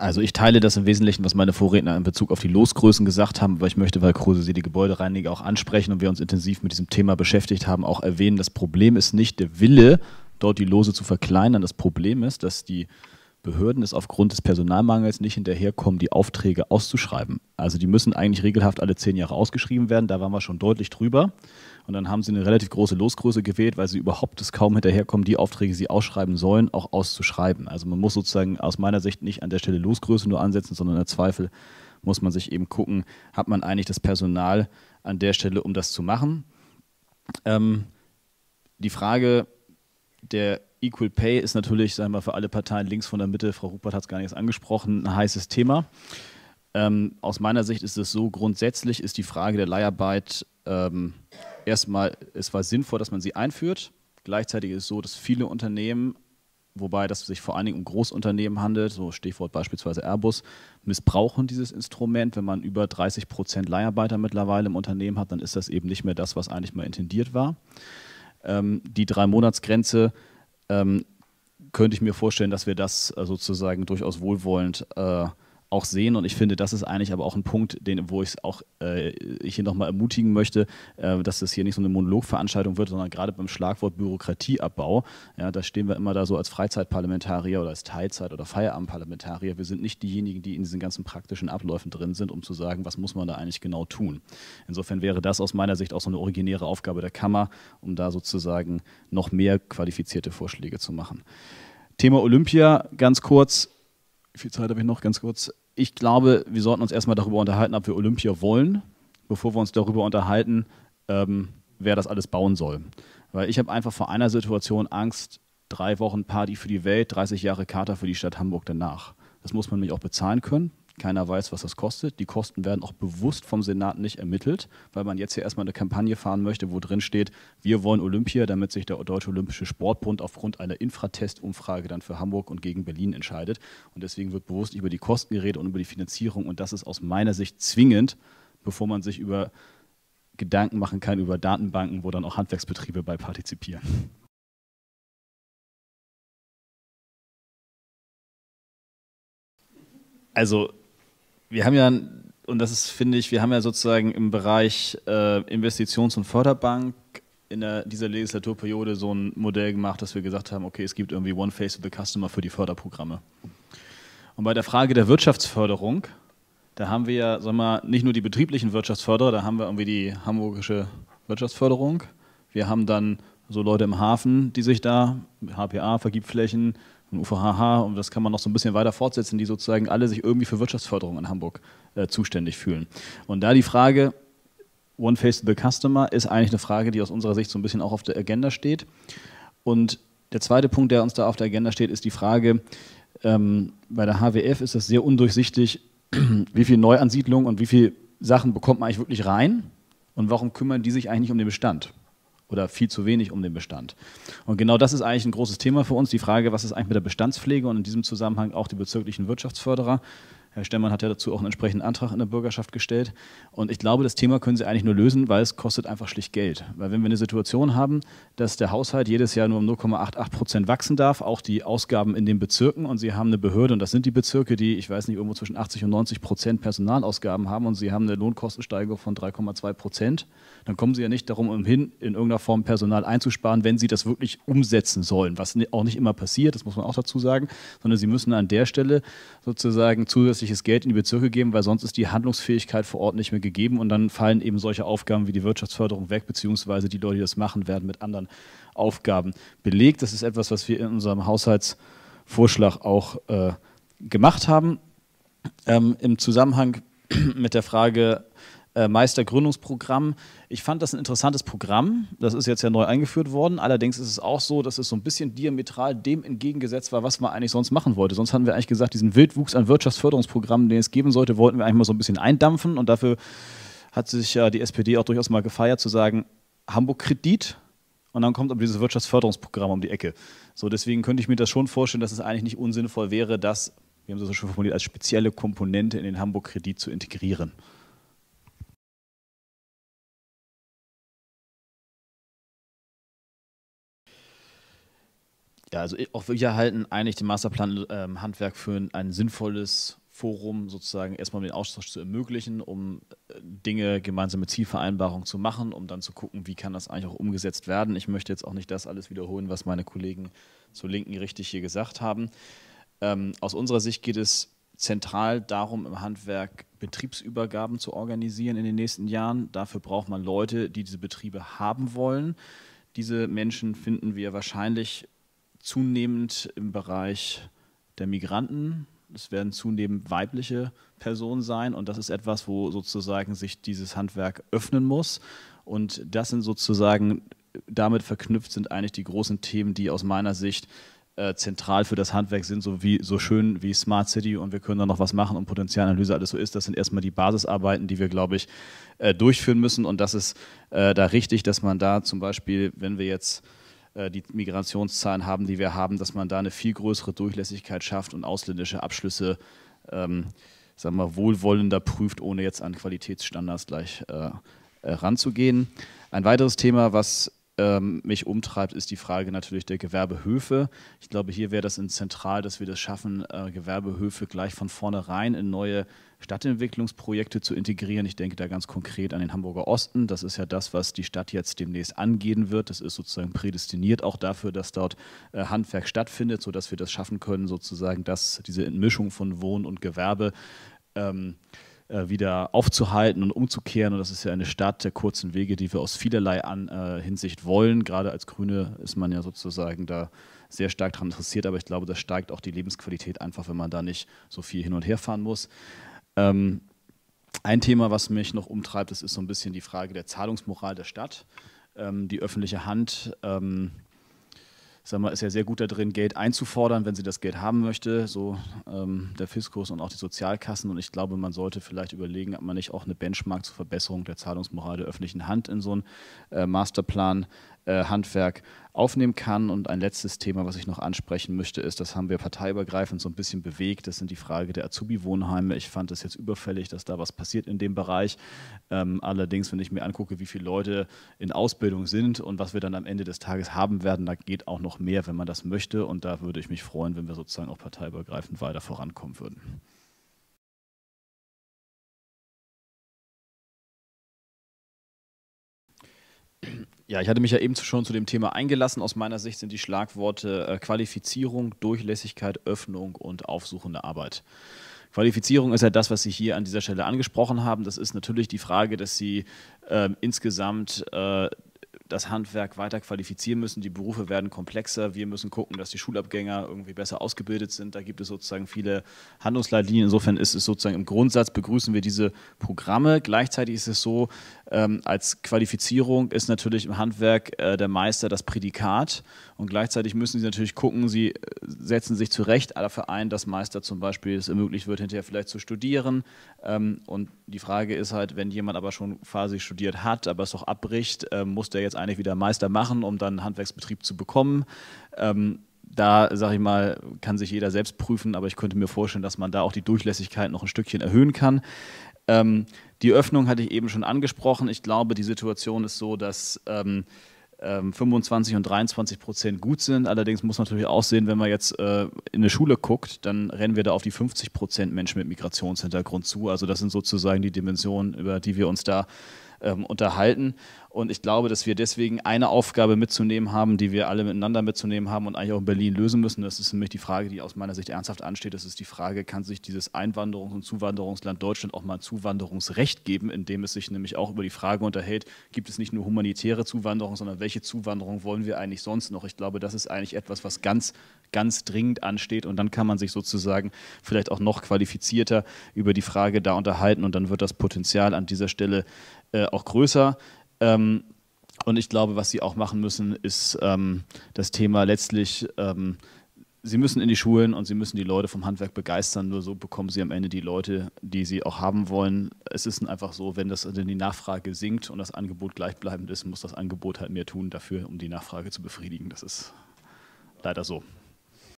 Also ich teile das im Wesentlichen, was meine Vorredner in Bezug auf die Losgrößen gesagt haben, weil ich möchte, weil Kruse sie die Gebäudereiniger auch ansprechen und wir uns intensiv mit diesem Thema beschäftigt haben, auch erwähnen, das Problem ist nicht der Wille, dort die Lose zu verkleinern. Das Problem ist, dass die Behörden es aufgrund des Personalmangels nicht hinterherkommen, die Aufträge auszuschreiben. Also die müssen eigentlich regelhaft alle zehn Jahre ausgeschrieben werden, da waren wir schon deutlich drüber. Und dann haben sie eine relativ große Losgröße gewählt, weil sie überhaupt es kaum hinterherkommen, die Aufträge, die sie ausschreiben sollen, auch auszuschreiben. Also man muss sozusagen aus meiner Sicht nicht an der Stelle Losgröße nur ansetzen, sondern in der Zweifel muss man sich eben gucken, hat man eigentlich das Personal an der Stelle, um das zu machen. Ähm, die Frage der Equal Pay ist natürlich, sagen wir, mal, für alle Parteien links von der Mitte, Frau Rupert hat es gar nicht angesprochen, ein heißes Thema. Ähm, aus meiner Sicht ist es so, grundsätzlich ist die Frage der Leiharbeit ähm, erstmal, es war sinnvoll, dass man sie einführt. Gleichzeitig ist es so, dass viele Unternehmen, wobei das sich vor allen Dingen um Großunternehmen handelt, so Stichwort beispielsweise Airbus, missbrauchen dieses Instrument. Wenn man über 30 Prozent Leiharbeiter mittlerweile im Unternehmen hat, dann ist das eben nicht mehr das, was eigentlich mal intendiert war. Ähm, die Drei-Monats-Grenze ähm, könnte ich mir vorstellen, dass wir das äh, sozusagen durchaus wohlwollend äh, auch sehen. Und ich finde, das ist eigentlich aber auch ein Punkt, den, wo ich es auch äh, hier nochmal ermutigen möchte, äh, dass das hier nicht so eine Monologveranstaltung wird, sondern gerade beim Schlagwort Bürokratieabbau, ja, da stehen wir immer da so als Freizeitparlamentarier oder als Teilzeit- oder Feierabendparlamentarier. Wir sind nicht diejenigen, die in diesen ganzen praktischen Abläufen drin sind, um zu sagen, was muss man da eigentlich genau tun. Insofern wäre das aus meiner Sicht auch so eine originäre Aufgabe der Kammer, um da sozusagen noch mehr qualifizierte Vorschläge zu machen. Thema Olympia, ganz kurz. Wie viel Zeit habe ich noch? Ganz kurz ich glaube, wir sollten uns erstmal darüber unterhalten, ob wir Olympia wollen, bevor wir uns darüber unterhalten, ähm, wer das alles bauen soll. Weil ich habe einfach vor einer Situation Angst, drei Wochen Party für die Welt, 30 Jahre Kater für die Stadt Hamburg danach. Das muss man nämlich auch bezahlen können. Keiner weiß, was das kostet. Die Kosten werden auch bewusst vom Senat nicht ermittelt, weil man jetzt hier erstmal eine Kampagne fahren möchte, wo drin steht, wir wollen Olympia, damit sich der Deutsche Olympische Sportbund aufgrund einer Infratestumfrage dann für Hamburg und gegen Berlin entscheidet. Und deswegen wird bewusst über die Kosten geredet und über die Finanzierung. Und das ist aus meiner Sicht zwingend, bevor man sich über Gedanken machen kann über Datenbanken, wo dann auch Handwerksbetriebe bei partizipieren. Also wir haben ja, und das ist, finde ich, wir haben ja sozusagen im Bereich äh, Investitions- und Förderbank in der, dieser Legislaturperiode so ein Modell gemacht, dass wir gesagt haben, okay, es gibt irgendwie One Face of the Customer für die Förderprogramme. Und bei der Frage der Wirtschaftsförderung, da haben wir ja, sag mal, nicht nur die betrieblichen Wirtschaftsförderer, da haben wir irgendwie die hamburgische Wirtschaftsförderung. Wir haben dann so Leute im Hafen, die sich da, HPA, Vergibflächen, ein UVHH und das kann man noch so ein bisschen weiter fortsetzen, die sozusagen alle sich irgendwie für Wirtschaftsförderung in Hamburg äh, zuständig fühlen. Und da die Frage, One Face to the Customer, ist eigentlich eine Frage, die aus unserer Sicht so ein bisschen auch auf der Agenda steht. Und der zweite Punkt, der uns da auf der Agenda steht, ist die Frage, ähm, bei der HWF ist das sehr undurchsichtig, wie viel Neuansiedlung und wie viel Sachen bekommt man eigentlich wirklich rein und warum kümmern die sich eigentlich nicht um den Bestand? oder viel zu wenig um den Bestand. Und genau das ist eigentlich ein großes Thema für uns, die Frage, was ist eigentlich mit der Bestandspflege und in diesem Zusammenhang auch die bezirklichen Wirtschaftsförderer. Herr Stemmann hat ja dazu auch einen entsprechenden Antrag in der Bürgerschaft gestellt. Und ich glaube, das Thema können Sie eigentlich nur lösen, weil es kostet einfach schlicht Geld. Weil wenn wir eine Situation haben, dass der Haushalt jedes Jahr nur um 0,88 Prozent wachsen darf, auch die Ausgaben in den Bezirken und Sie haben eine Behörde, und das sind die Bezirke, die, ich weiß nicht, irgendwo zwischen 80 und 90 Prozent Personalausgaben haben und Sie haben eine Lohnkostensteigerung von 3,2 Prozent, dann kommen Sie ja nicht darum hin, in irgendeiner Form Personal einzusparen, wenn Sie das wirklich umsetzen sollen, was auch nicht immer passiert, das muss man auch dazu sagen, sondern Sie müssen an der Stelle sozusagen zusätzlich zusätzliches Geld in die Bezirke geben, weil sonst ist die Handlungsfähigkeit vor Ort nicht mehr gegeben und dann fallen eben solche Aufgaben wie die Wirtschaftsförderung weg, beziehungsweise die Leute, die das machen, werden mit anderen Aufgaben belegt. Das ist etwas, was wir in unserem Haushaltsvorschlag auch äh, gemacht haben. Ähm, Im Zusammenhang mit der Frage, äh, Meistergründungsprogramm. Ich fand das ein interessantes Programm. Das ist jetzt ja neu eingeführt worden. Allerdings ist es auch so, dass es so ein bisschen diametral dem entgegengesetzt war, was man eigentlich sonst machen wollte. Sonst hatten wir eigentlich gesagt, diesen Wildwuchs an Wirtschaftsförderungsprogrammen, den es geben sollte, wollten wir eigentlich mal so ein bisschen eindampfen. Und dafür hat sich ja die SPD auch durchaus mal gefeiert, zu sagen, Hamburg-Kredit, und dann kommt aber dieses Wirtschaftsförderungsprogramm um die Ecke. So, deswegen könnte ich mir das schon vorstellen, dass es eigentlich nicht unsinnvoll wäre, das, wir haben es so schon formuliert, als spezielle Komponente in den Hamburg-Kredit zu integrieren. Ja, also auch wir halten eigentlich den Masterplan ähm, Handwerk für ein, ein sinnvolles Forum sozusagen erstmal den Austausch zu ermöglichen, um äh, Dinge gemeinsam mit Zielvereinbarungen zu machen, um dann zu gucken, wie kann das eigentlich auch umgesetzt werden. Ich möchte jetzt auch nicht das alles wiederholen, was meine Kollegen zur Linken richtig hier gesagt haben. Ähm, aus unserer Sicht geht es zentral darum, im Handwerk Betriebsübergaben zu organisieren in den nächsten Jahren. Dafür braucht man Leute, die diese Betriebe haben wollen. Diese Menschen finden wir wahrscheinlich zunehmend im Bereich der Migranten. Es werden zunehmend weibliche Personen sein und das ist etwas, wo sozusagen sich dieses Handwerk öffnen muss. Und das sind sozusagen, damit verknüpft sind eigentlich die großen Themen, die aus meiner Sicht äh, zentral für das Handwerk sind, so, wie, so schön wie Smart City und wir können da noch was machen und Potenzialanalyse alles so ist. Das sind erstmal die Basisarbeiten, die wir, glaube ich, äh, durchführen müssen. Und das ist äh, da richtig, dass man da zum Beispiel, wenn wir jetzt äh, die Migrationszahlen haben, die wir haben, dass man da eine viel größere Durchlässigkeit schafft und ausländische Abschlüsse, ähm, sagen wir, wohlwollender prüft, ohne jetzt an Qualitätsstandards gleich äh, äh ranzugehen. Ein weiteres Thema, was ähm, mich umtreibt, ist die Frage natürlich der Gewerbehöfe. Ich glaube, hier wäre das in zentral, dass wir das schaffen, äh, Gewerbehöfe gleich von vornherein in neue Stadtentwicklungsprojekte zu integrieren. Ich denke da ganz konkret an den Hamburger Osten. Das ist ja das, was die Stadt jetzt demnächst angehen wird. Das ist sozusagen prädestiniert auch dafür, dass dort äh, Handwerk stattfindet, sodass wir das schaffen können, sozusagen, dass diese Entmischung von Wohn und Gewerbe ähm, äh, wieder aufzuhalten und umzukehren. Und das ist ja eine Stadt der kurzen Wege, die wir aus vielerlei An äh, Hinsicht wollen. Gerade als Grüne ist man ja sozusagen da sehr stark daran interessiert, aber ich glaube, das steigt auch die Lebensqualität einfach, wenn man da nicht so viel hin und her fahren muss. Ähm, ein Thema, was mich noch umtreibt, das ist so ein bisschen die Frage der Zahlungsmoral der Stadt. Ähm, die öffentliche Hand ähm, sag mal, ist ja sehr gut darin, Geld einzufordern, wenn sie das Geld haben möchte, so ähm, der Fiskus und auch die Sozialkassen. Und ich glaube, man sollte vielleicht überlegen, ob man nicht auch eine Benchmark zur Verbesserung der Zahlungsmoral der öffentlichen Hand in so einen äh, Masterplan äh, Handwerk aufnehmen kann. Und ein letztes Thema, was ich noch ansprechen möchte, ist, das haben wir parteiübergreifend so ein bisschen bewegt, das sind die Frage der Azubi-Wohnheime. Ich fand es jetzt überfällig, dass da was passiert in dem Bereich. Ähm, allerdings, wenn ich mir angucke, wie viele Leute in Ausbildung sind und was wir dann am Ende des Tages haben werden, da geht auch noch mehr, wenn man das möchte. Und da würde ich mich freuen, wenn wir sozusagen auch parteiübergreifend weiter vorankommen würden. Ja, ich hatte mich ja eben schon zu dem Thema eingelassen. Aus meiner Sicht sind die Schlagworte äh, Qualifizierung, Durchlässigkeit, Öffnung und aufsuchende Arbeit. Qualifizierung ist ja das, was Sie hier an dieser Stelle angesprochen haben. Das ist natürlich die Frage, dass Sie äh, insgesamt äh, das Handwerk weiter qualifizieren müssen. Die Berufe werden komplexer. Wir müssen gucken, dass die Schulabgänger irgendwie besser ausgebildet sind. Da gibt es sozusagen viele Handlungsleitlinien. Insofern ist es sozusagen im Grundsatz begrüßen wir diese Programme. Gleichzeitig ist es so, ähm, als Qualifizierung ist natürlich im Handwerk äh, der Meister das Prädikat. Und gleichzeitig müssen sie natürlich gucken, sie äh, setzen sich zurecht dafür ein, dass Meister zum Beispiel es ermöglicht wird, hinterher vielleicht zu studieren. Ähm, und die Frage ist halt, wenn jemand aber schon quasi studiert hat, aber es doch abbricht, äh, muss der jetzt eigentlich wieder Meister machen, um dann einen Handwerksbetrieb zu bekommen. Ähm, da, sage ich mal, kann sich jeder selbst prüfen, aber ich könnte mir vorstellen, dass man da auch die Durchlässigkeit noch ein Stückchen erhöhen kann. Ähm, die Öffnung hatte ich eben schon angesprochen. Ich glaube, die Situation ist so, dass ähm, 25 ähm, und 23 Prozent gut sind. Allerdings muss man natürlich auch sehen, wenn man jetzt äh, in eine Schule guckt, dann rennen wir da auf die 50 Prozent Menschen mit Migrationshintergrund zu. Also das sind sozusagen die Dimensionen, über die wir uns da ähm, unterhalten. Und ich glaube, dass wir deswegen eine Aufgabe mitzunehmen haben, die wir alle miteinander mitzunehmen haben und eigentlich auch in Berlin lösen müssen. Das ist nämlich die Frage, die aus meiner Sicht ernsthaft ansteht. Das ist die Frage, kann sich dieses Einwanderungs- und Zuwanderungsland Deutschland auch mal ein Zuwanderungsrecht geben, indem es sich nämlich auch über die Frage unterhält, gibt es nicht nur humanitäre Zuwanderung, sondern welche Zuwanderung wollen wir eigentlich sonst noch? Ich glaube, das ist eigentlich etwas, was ganz, ganz dringend ansteht. Und dann kann man sich sozusagen vielleicht auch noch qualifizierter über die Frage da unterhalten und dann wird das Potenzial an dieser Stelle äh, auch größer. Ähm, und ich glaube, was sie auch machen müssen, ist ähm, das Thema letztlich, ähm, sie müssen in die Schulen und sie müssen die Leute vom Handwerk begeistern. Nur so bekommen sie am Ende die Leute, die sie auch haben wollen. Es ist einfach so, wenn das wenn die Nachfrage sinkt und das Angebot gleichbleibend ist, muss das Angebot halt mehr tun dafür, um die Nachfrage zu befriedigen. Das ist leider so.